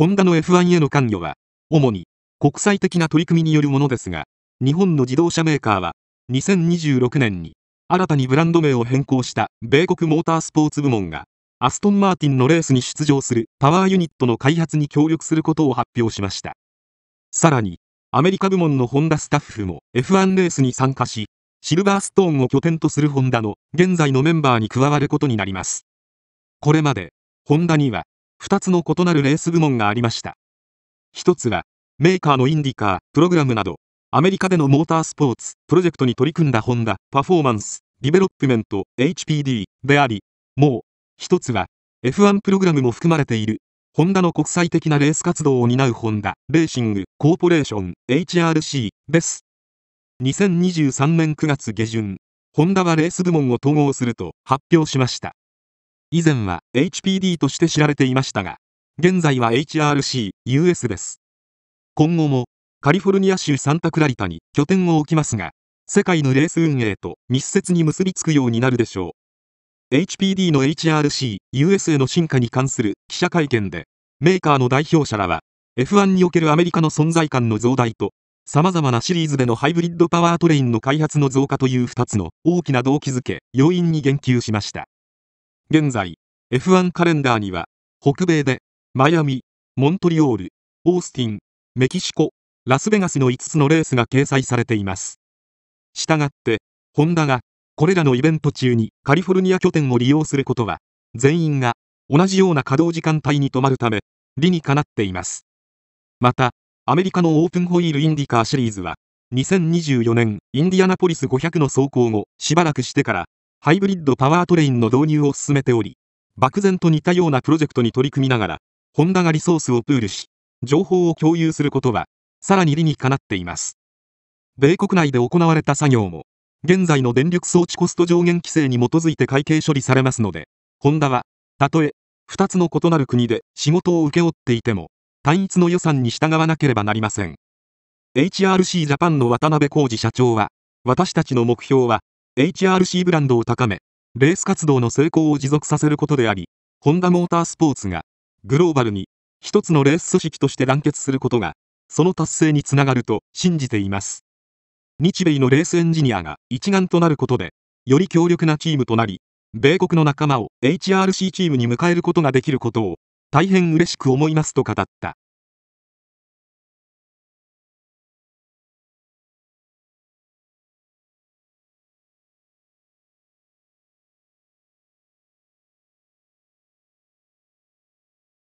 ホンダの F1 への関与は、主に国際的な取り組みによるものですが、日本の自動車メーカーは、2026年に新たにブランド名を変更した米国モータースポーツ部門が、アストン・マーティンのレースに出場するパワーユニットの開発に協力することを発表しました。さらに、アメリカ部門のホンダスタッフも F1 レースに参加し、シルバーストーンを拠点とするホンダの現在のメンバーに加わることになります。これまで、ホンダには2つの異なるレース部門がありました。1つは、メーカーのインディカー、プログラムなど、アメリカでのモータースポーツ、プロジェクトに取り組んだホンダ、パフォーマンス、ディベロップメント、HPD であり、もう、1つは、F1 プログラムも含まれている、ホンダの国際的なレース活動を担うホンダ、レーシング、コーポレーション、HRC です。2023年9月下旬、ホンダはレース部門を統合すると発表しました。以前は HPD として知られていましたが、現在は HRC、US です。今後もカリフォルニア州サンタクラリタに拠点を置きますが、世界のレース運営と密接に結びつくようになるでしょう。HPD の HRC、US への進化に関する記者会見で、メーカーの代表者らは、F1 におけるアメリカの存在感の増大と、様々なシリーズでのハイブリッドパワートレインの開発の増加という2つの大きな動機づけ、要因に言及しました。現在、F1 カレンダーには、北米で、マイアミ、モントリオール、オースティン、メキシコ、ラスベガスの5つのレースが掲載されています。したがって、ホンダが、これらのイベント中にカリフォルニア拠点を利用することは、全員が同じような稼働時間帯に止まるため、理にかなっています。また、アメリカのオープンホイールインディカーシリーズは、2024年インディアナポリス500の走行後、しばらくしてから、ハイブリッドパワートレインの導入を進めており、漠然と似たようなプロジェクトに取り組みながら、ホンダがリソースをプールし、情報を共有することは、さらに理にかなっています。米国内で行われた作業も、現在の電力装置コスト上限規制に基づいて会計処理されますので、ホンダは、たとえ、2つの異なる国で仕事を請け負っていても、単一の予算に従わなければなりません。HRC ジャパンの渡辺浩二社長は、私たちの目標は、HRC ブランドを高め、レース活動の成功を持続させることであり、ホンダモータースポーツが、グローバルに、一つのレース組織として団結することが、その達成につながると信じています。日米のレースエンジニアが一丸となることで、より強力なチームとなり、米国の仲間を HRC チームに迎えることができることを、大変嬉しく思いますと語った。